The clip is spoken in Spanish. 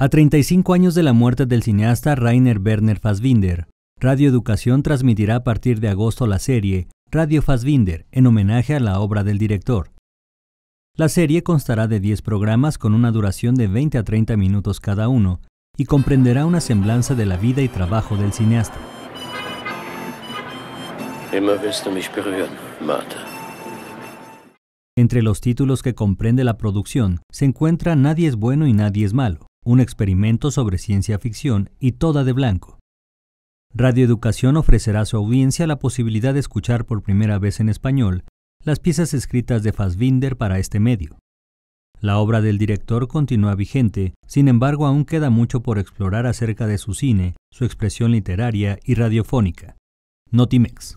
A 35 años de la muerte del cineasta Rainer Werner Fassbinder, Radio Educación transmitirá a partir de agosto la serie Radio Fassbinder en homenaje a la obra del director. La serie constará de 10 programas con una duración de 20 a 30 minutos cada uno y comprenderá una semblanza de la vida y trabajo del cineasta. Entre los títulos que comprende la producción se encuentra Nadie es bueno y nadie es malo, un experimento sobre ciencia ficción y toda de blanco. Radio ofrecerá a su audiencia la posibilidad de escuchar por primera vez en español las piezas escritas de Fassbinder para este medio. La obra del director continúa vigente, sin embargo aún queda mucho por explorar acerca de su cine, su expresión literaria y radiofónica. Notimex.